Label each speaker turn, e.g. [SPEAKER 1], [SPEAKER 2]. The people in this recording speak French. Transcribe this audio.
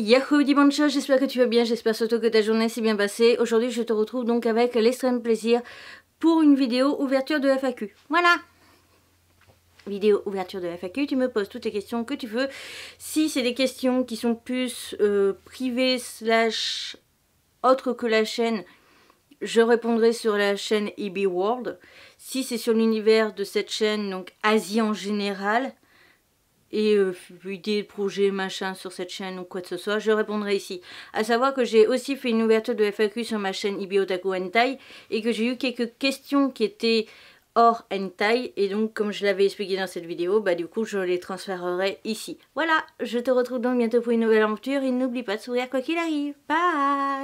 [SPEAKER 1] Yahoo dimanche, j'espère que tu vas bien, j'espère surtout que ta journée s'est bien passée. Aujourd'hui je te retrouve donc avec l'extrême plaisir pour une vidéo ouverture de FAQ. Voilà vidéo ouverture de FAQ, tu me poses toutes les questions que tu veux. Si c'est des questions qui sont plus euh, privées slash autres que la chaîne, je répondrai sur la chaîne EB World. Si c'est sur l'univers de cette chaîne, donc Asie en général, et euh, des projets machin sur cette chaîne ou quoi que ce soit, je répondrai ici. À savoir que j'ai aussi fait une ouverture de FAQ sur ma chaîne Ibiotaku Hentai et que j'ai eu quelques questions qui étaient hors hentai et donc comme je l'avais expliqué dans cette vidéo, bah du coup je les transférerai ici. Voilà, je te retrouve donc bientôt pour une nouvelle aventure et n'oublie pas de sourire quoi qu'il arrive. Bye